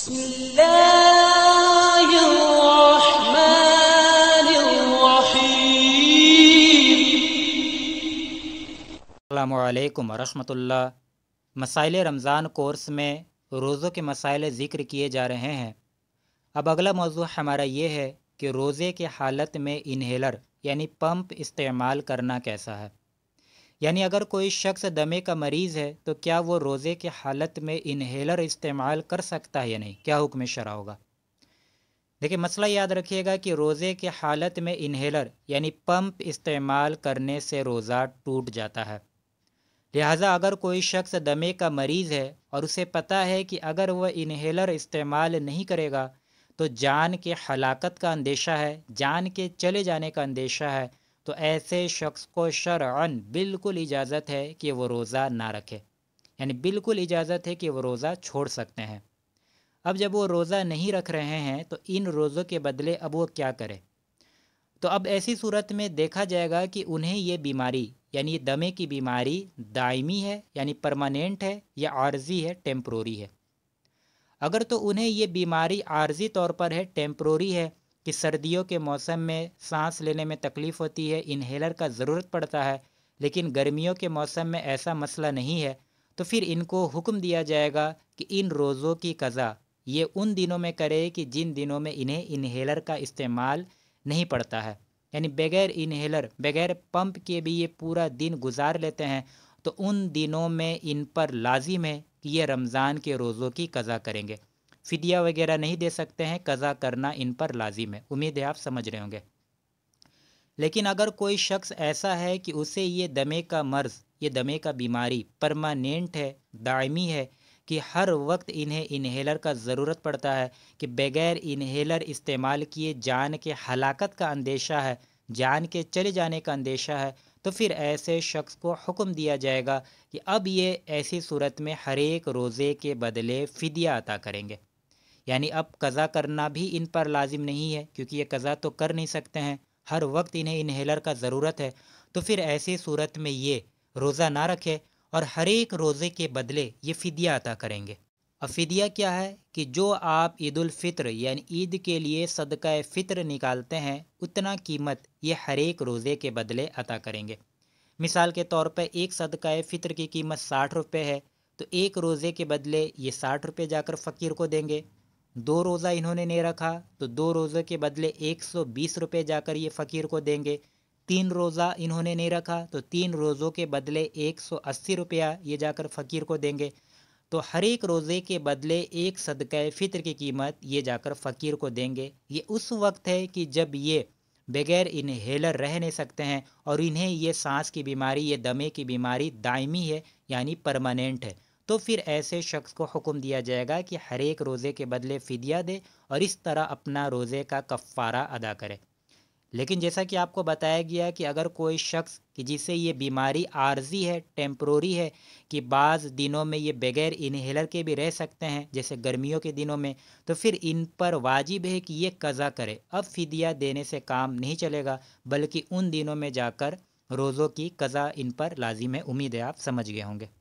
بسم الله मसाइल रमज़ान कोर्स में रोज़ों के मसाइल ज़िक्र किए जा रहे हैं अब अगला मौजू हमारा ये है कि रोज़े के हालत में इन्हेलर यानी पंप इस्तेमाल करना कैसा है यानी अगर कोई शख्स दमे का मरीज़ है तो क्या वो रोज़े के हालत में इन्हेलर इस्तेमाल कर सकता है या नहीं क्या हुक्म शरा होगा देखिए मसला याद रखिएगा कि रोज़े के हालत में इन्हेलर यानी पंप इस्तेमाल करने से रोज़ा टूट जाता है लिहाजा अगर कोई शख्स दमे का मरीज़ है और उसे पता है कि अगर वह इन्हेलर इस्तेमाल नहीं करेगा तो जान के हलाकत का अंदेशा है जान के चले जाने का अंदेशा है तो ऐसे शख्स को शरअन बिल्कुल इजाज़त है कि वो रोज़ा ना रखे यानी बिल्कुल इजाज़त है कि वो रोज़ा छोड़ सकते हैं अब जब वो रोज़ा नहीं रख रहे हैं तो इन रोज़ों के बदले अब वो क्या करें तो अब ऐसी सूरत में देखा जाएगा कि उन्हें ये बीमारी यानी दमे की बीमारी दायमी है यानी परमानेंट है या आर्जी है टेम्प्रोरी है अगर तो उन्हें ये बीमारी आर्जी तौर पर है टेम्प्रोरी है कि सर्दियों के मौसम में सांस लेने में तकलीफ़ होती है इन्हेलर का ज़रूरत पड़ता है लेकिन गर्मियों के मौसम में ऐसा मसला नहीं है तो फिर इनको हुक्म दिया जाएगा कि इन रोज़ों की कज़ा ये उन दिनों में करे कि जिन दिनों में इन्हें इन्हेलर का इस्तेमाल नहीं पड़ता है यानी बगैर इन्हेलर बगैर पंप के भी ये पूरा दिन गुजार लेते हैं तो उन दिनों में इन पर लाजिम है कि ये रमज़ान के रोज़ों की कज़ा करेंगे फ़िदिया वगैरह नहीं दे सकते हैं कज़ा करना इन पर लाजिम है उम्मीद है आप समझ रहे होंगे लेकिन अगर कोई शख्स ऐसा है कि उसे ये दमे का मर्ज़ ये दमे का बीमारी परमानेंट है दायमी है कि हर वक्त इन्हें इन्हेलर का ज़रूरत पड़ता है कि बगैर इन्हेलर इस्तेमाल किए जान के हलाकत का अंदेशा है जान के चले जाने का अंदेशा है तो फिर ऐसे शख्स को हुक्म दिया जाएगा कि अब ये ऐसी सूरत में हर एक रोज़े के बदले फ़िदिया अता करेंगे यानी अब कज़ा करना भी इन पर लाजिम नहीं है क्योंकि ये कज़ा तो कर नहीं सकते हैं हर वक्त इन्हें इन्हेलर का ज़रूरत है तो फिर ऐसी सूरत में ये रोज़ा ना रखे और हर एक रोज़े के बदले ये फ़िदिया अता करेंगे अब फ़िदिया क्या है कि जो आप ईदालफ़ित्र यानी ईद के लिए सदका फ़ित्र निकालते हैं उतना कीमत ये हर एक रोज़े के बदले अता करेंगे मिसाल के तौर पर एक सदका फ़ित्र की कीमत साठ रुपये है तो एक रोज़े के बदले ये साठ रुपये जाकर फ़कीर को देंगे दो रोज़ा इन्होंने नहीं रखा तो दो रोज़े के बदले एक सौ बीस रुपये जाकर ये फ़कीर को देंगे तीन रोज़ा इन्होंने नहीं रखा तो तीन रोज़ों के बदले एक सौ अस्सी रुपया ये जाकर फ़कीर को देंगे तो हर एक रोज़े के बदले एक सदक़ फ़ितर की कीमत ये जाकर फ़कीर को देंगे ये उस वक्त है कि जब ये बगैर इन्हेलर रह नहीं सकते हैं और इन्हें ये सांस की बीमारी ये दमे की बीमारी दायमी है यानी परमानेंट है तो फिर ऐसे शख्स को हुक्म दिया जाएगा कि हर एक रोज़े के बदले फ़िदिया दे और इस तरह अपना रोज़े का कफ़ारा अदा करे लेकिन जैसा कि आपको बताया गया कि अगर कोई शख्स कि जिसे ये बीमारी आर्जी है टेम्प्रोरी है कि बाज़ दिनों में ये बगैर इन्हेलर के भी रह सकते हैं जैसे गर्मियों के दिनों में तो फिर इन पर वाजिब है कि ये कज़ा करे अब फ़िदिया देने से काम नहीं चलेगा बल्कि उन दिनों में जाकर रोज़ों की कज़ा इन पर लाजिम है उम्मीद है आप समझ गए होंगे